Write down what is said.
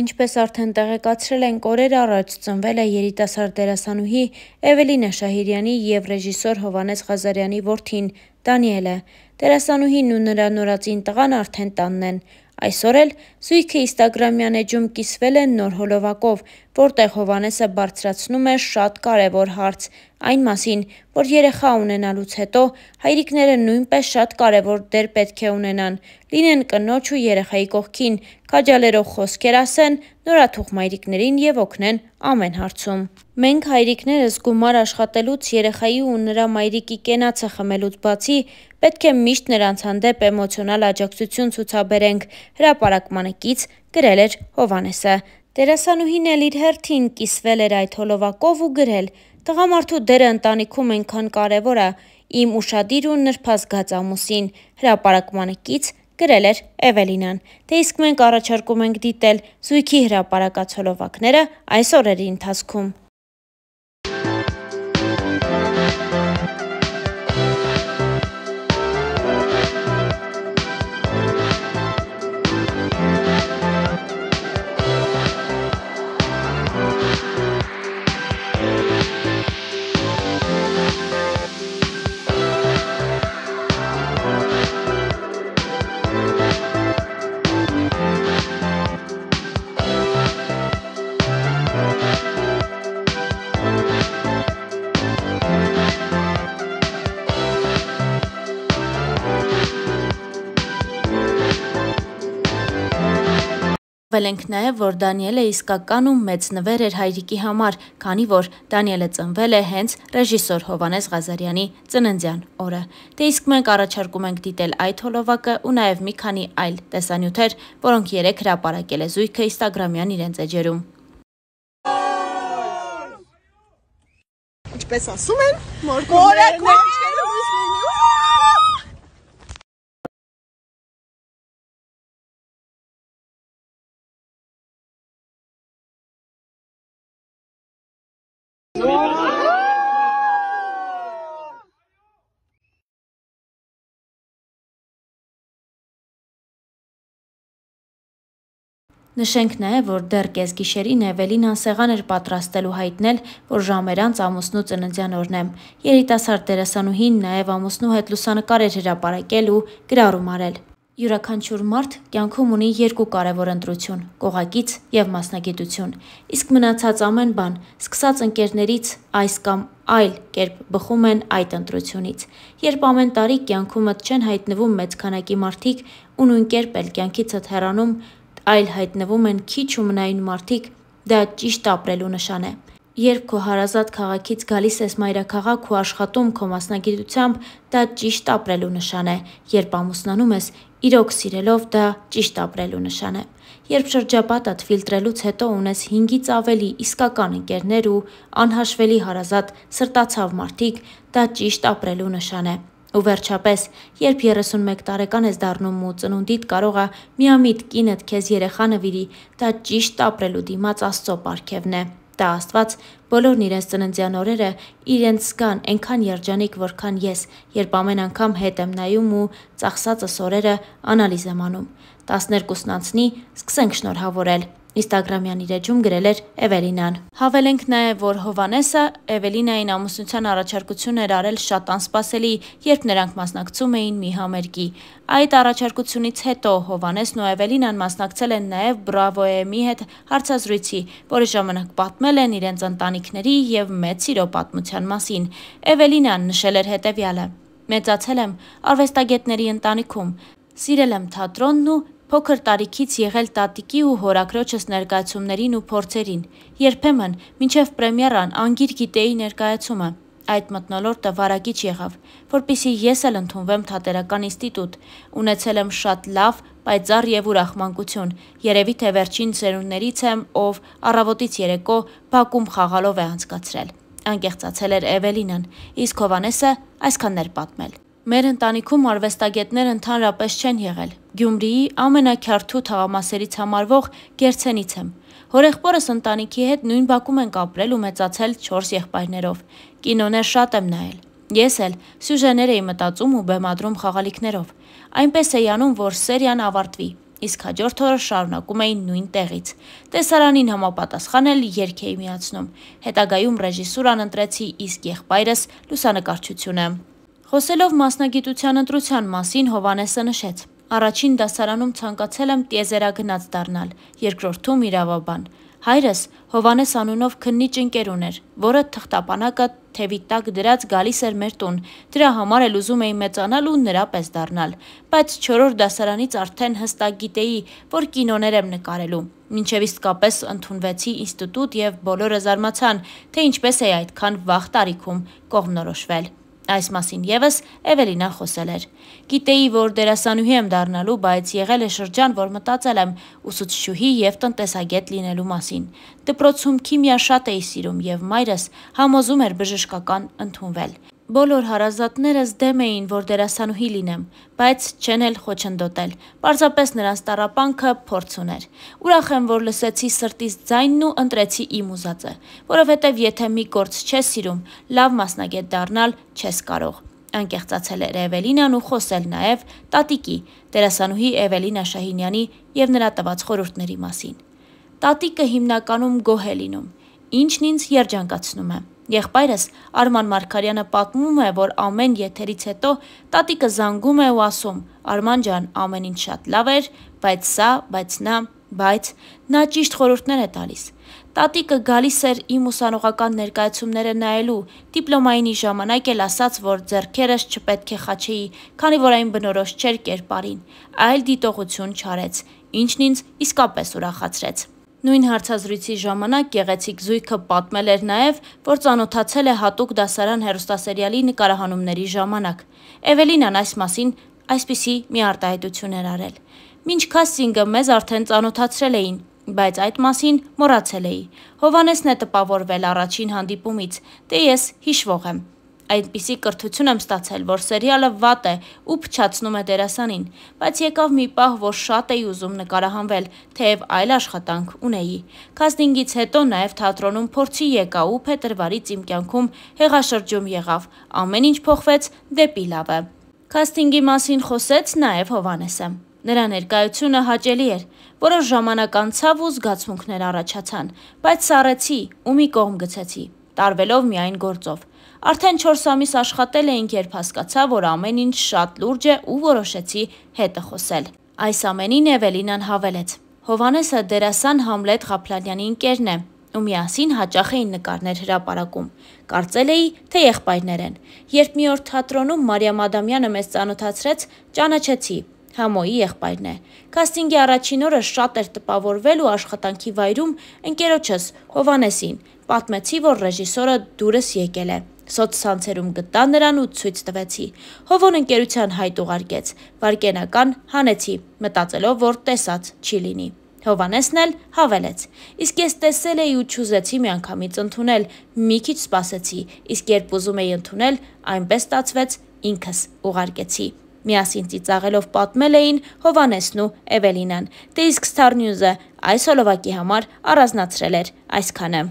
Ինչպես արդեն տեղեկացրել են կորեր առաջ ծնվել է երիտասարդ դերասանուհի Էվելինա Շահիրյանի եւ ռեժիսոր Հովանես Ղազարյանի որդին Դանիելը։ Դերասանուհին ու նրա նորածին տղան արդեն տանն են։ Այսօր էլ զույգը Instagram-յան էջում կիսվել են նոր հոլովակով, որտեղ Հովանեսը բարձրացնում է շատ կարևոր հարց Այն մասին, որ երեխա ունենալուց հետո հայրիկները նույնպես շատ կարևոր դեր պետք է ունենան, լինեն կնոջ ու երեխայի կողքին, քաջալերող խոսքեր ասեն նորաթուխ մայրիկներին եւ օգնեն ամեն հարցում։ Մենք հայրիկներս գումար աշխատելուց երեխայի ու նրա մայրիկի կենացը խմելուց բացի պետք է միշտ նրանց հանդեպ էմոցիոնալ աջակցություն ցուցաբերենք, հրապարակմանը կից գրել էր Հովանեսը։ Դերասանուհին էլ իր հերթին կիսվել էր այդ հոլովակով ու գրել – Տղամարդու դերը ընտանիքում ենքան կարևոր է, իմ ուշադիր ու նրպազգած ամուսին հրապարակմանըքից գրել էր էվելինան։ Դե իսկ մենք առաջարկում ենք դիտել զույքի հրապարակացոլովակները այս օրերի ընթացքում։ Վել ենք նաև, որ Դանիելը իսկական ու մեծ նվեր էր հայրիկի համար, քանի որ Դանիելը ծնվել է հենց ռեժիսոր Հովանես Ղազարյանի ծննդյան օրը։ Դե իսկ մենք առաջարկում ենք դիտել այդ հոլովակը ու նաև մի քանի այլ տեսանյութեր, որոնք երեք հրապարակել է զույգը Instagram-յան իրենց էջերում։ Ինչպես ասում են, մորկովները ինչքան լույս լինում։ Նշենք նաև, որ դեռ կեսգիշերին Էվելին անսեղան էր պատրաստելու հայտնել, որ ժամերանց ամուսնու ծննդյան օրն է։ Երիտասարդ դերասանուհին նաև ամուսնու հետ լուսանկար էր հրապարակել ու գրառում արել։ Յուրաքանչյուր մարդ կյանքում ունի երկու կարևոր ընտրություն՝ կողակից եւ մասնագիտություն։ Իսկ մնացած ամեն բան, սկսած ընկերներից, այս կամ այլ կերպ բխում են այդ ընտրությունից։ Երբ ամեն տարի կյանքումդ չեն հայտնվում մեծ քանակի մարդիկ ու նույն կերպ էլ կյանքիցդ հեռանում, այլ հայտնվում են քիչ ու մնային մարդիկ, դա ճիշտ ապրելու նշան է։ Երբ քո հարազատ քաղաքից գալիս ես մայրաքաղաք ու աշխատում քո մասնագիտությամբ, դա ճիշտ ապրելու նշան է։ Երբ ամուսնանում ես, իրոք սիրելով դա ճիշտ ապրելու նշան է։ Երբ շրջապատդ ֆիլտրելուց հետո ունես 5-ից ավելի իսկական ընկերներ ու անհաշվելի հարազատ սրտացավ մարդիկ, դա ճիշտ ապրելու նշան է։ Ու վերջապես, երբ 31 տարեկան ես դառնում ու ծնունդիդ կարող է միամիտ կինդ քեզ երեխա նվիրի, դա ճիշտ ապրելու դիմաց Աստծո պարգևն է։ Դա Աստված բոլորն իրենց ծննդյան օրերը իրենց զգան այնքան երջանիկ, որքան ես, երբ ամեն անգամ հետ եմ նայում ու ծախսածս օրերը անալիզ եմ անում։ 12-ն անցնի, սկսենք շնորհավորել։ Ինստագրամյան իր էջում գրել էր Էվելինան։ Հավելենք նաև, որ Հովանեսը Էվելինային ամուսնության առաջարկություն էր արել շատ անսպասելի, երբ նրանք մասնակցում էին մի համերգի։ Այդ առաջարկությունից հետո Հովանեսն ու Էվելինան մասնակցել են նաև Bravo AM-ի հետ հարցազրույցի, որի ժամանակ պատմել են իրենց ընտանիքների եւ մեծ սիրո պատմության մասին։ Էվելինան նշել էր հետեւյալը. Մեծացել եմ արվեստագետների ընտանիքում։ Սիրել եմ թատրոնն ու Փոքր տարիքից եղել տատիկի ու հորակրոջս ներկայացումներին ու փորձերին։ Երբեմն, մինչև պրեմիերան, անգիր գիտեի ներկայացումը։ Այդ մտնոլորտը վարակիչ եղավ, որpիսի ես էլ ընդունվեմ թատերական ինստիտուտ։ Ունեցել եմ շատ լավ, պայծառ եւ ուրախ մանկություն։ Երևի թե վերջին ծերուններից եմ, ով առավոտից երեկո Բաքում խաղալով է անցկացրել։ Անկեղծացել էր Էվելինան, իսկ Հովանեսը այսքաններ պատմել. Մեր ընտանիքում արվեստագետներ ընդհանրապես չեն եղել։ Գյումրիի ամենակյարթու թաղամասերից համարվող Գերցենից եմ։ Հորեղբորս ընտանիքի հետ նույն Բաքում ենք ապրել ու մեծացել 4 եղբայրներով։ Կինոներ շատ եմ նայել։ Ես էլ սյուժեներ էի մտածում ու բեմադրում խաղալիքներով։ Այնպես էի անում, որ սերիան ավարտվի, իսկ հաջորդ օրը շարունակում էին նույն տեղից։ Տեսարանին համապատասխան էլ երգ էի միացնում։ Հետագայում ռեժիսուրան ընտրեցի, իսկ եղբայրս լուսանկարչությունը։ Խոսելով մասնագիտության ընտրության մասին Հովանեսը նշեց. Առաջին դասարանում ցանկացել եմ տիեզերագնաց դառնալ, երկրորդում իրավաբան։ Հայրս Հովանես անունով քննիչ ընկեր ուներ, որը թղթապանակը թևի տակ դրած գալիս էր մեր տուն։ Դրա համար էլ ուզում էի մեծանալ ու նրա պես դառնալ, բայց 4-րդ դասարանից արդեն հստակ գիտեի, որ կինոներ եմ նկարելու։ Մինչև իսկապես ընդունվեցի ինստիտուտ եւ բոլորը զարմացան, թե ինչպես էի այդքան վաղ տարիքում կողմնորոշվել։ Այս մասին եւս Էվելինա խոսել էր. Գիտեի, որ դերասանուհի եմ դառնալու, բայց եղել է շրջան, որ մտածել եմ ուսուցչուհի եւ տնտեսագետ լինելու մասին։ Դպրոցում քիմիա շատ էի սիրում եւ մայրս համոզում էր բժշկական ընդունվել։ Բոլոր հարազատներս դեմ էին, որ դերասանուհի լինեմ, բայց չեն էլ խոչընդոտել։ Պարզապես նրանց տարապանքը փորձ ուներ։ Ուրախ եմ, որ լսեցի սրտից ձայնն ու ընտրեցի իմ ուզածը, որովհետև եթե մի գործ չես սիրում, լավ մասնագետ դառնալ չես կարող։ Անկեղծացել էր Էվելինան ու խոսել նաև Տատիկի, դերասանուհի Էվելինա Շահինյանի եւ նրա տված խորհուրդների մասին։ Տատիկը հիմնականում գոհ է լինում, ինչն ինձ երջանկացնում է։ Եղբայրս Արման Մարգարյանը պատմում է, որ ամեն եթերից հետո տատիկը զանգում է ու ասում. «Արման ջան, ամեն ինչ շատ լավ էր, բայց սա, բայց նա, բայց նա ճիշտ խորհուրդներ է տալիս»։ Տատիկը գալիս էր իմ ուսանողական ներկայացումները նայելու։ Դիպլոմայինի ժամանակ էլ ասաց, որ ձեռքերս չպետք է խաչեի, քանի որ այն բնորոշ չէր կերպարին, այլ դիտողություն չարեց, ինչն ինձ իսկապես ուրախացրեց։ Նույն հարցազրույցի ժամանակ գեղեցիկ զույգը պատմել էր նաև, որ ծանոթացել է հատուկ դասարան հերոստասերիալի նկարահանումների ժամանակ։ Էվելինան այս մասին այսպիսի մի արտահայտություն էր արել։ Մինչ քաստինգը մեզ արդեն ծանոթացրել էին, բայց այդ մասին մոռացել էի։ Հովանեսն է տպավորվել առաջին հանդիպումից, դե ես հիշվող եմ։ Այդպիսի կրթություն եմ ստացել, որ սերիալը վատ է ու փչացնում է դերասանին, բայց եկավ մի պահ, որ շատ էի ուզում նկարահանվել, թեև այլ աշխատանք ունեի։ Կաստինգից հետո նաև թատրոնում փորձի եկա ու փետրվարից իմ կյանքում հեղաշրջում եղավ։ Ամեն ինչ փոխվեց դեպի լավը։ Կաստինգի մասին խոսեց նաև Հովանեսը։ Նրա ներկայությունը հաճելի էր, որոշ ժամանակ անցավ ու զգացմունքներ առաջացան, բայց սառեցի ու մի կողմ գցեցի, տարվելով միայն գործով։ Արդեն 4 ամիս աշխատել էինք, երբ հասկացա, որ ամեն ինչ շատ լուրջ է ու որոշեցի հետը խոսել։ Այս ամենին Էվելինան հավելեց. Հովանեսը դերասան Համլետ Ղափլանյանի ընկերն է ու միասին հաճախ էին նկարներ հրապարակում։ Կարծել էի, թե եղբայրներ են։ Երբ մի օր թատրոնում Մարիամ Ադամյանը մեզ ծանոթացրեց, ճանաչեցի, Համոյի եղբայրն է։ Կաստինգի առաջին օրը շատ էր տպավորվել ու աշխատանքի վայրում ընկերոջս Հովանեսին պատմեցի, որ ռեժիսորը դուրս եկել է։ Սոցցանցերում գտա նրան ու ցույց տվեցի։ Հովոն ընկերության հայտ ուղարկեց, վարկենական հանեցի, մտածելով, որ տեսած չի լինի։ Հովանեսն էլ հավելեց. Իսկ ես տեսել էի ու չուզեցի միանգամից ընդունել, մի քիչ սպասեցի, իսկ երբ ուզում էի ընդունել, այնպես ստացվեց, ինքս ուղարկեցի։ Միասին ծիծաղելով պատմել էին Հովանեսն ու Էվելինան։ Դե իսկ Star News-ը այս հոլովակի համար առանձնացրել էր այսքանը։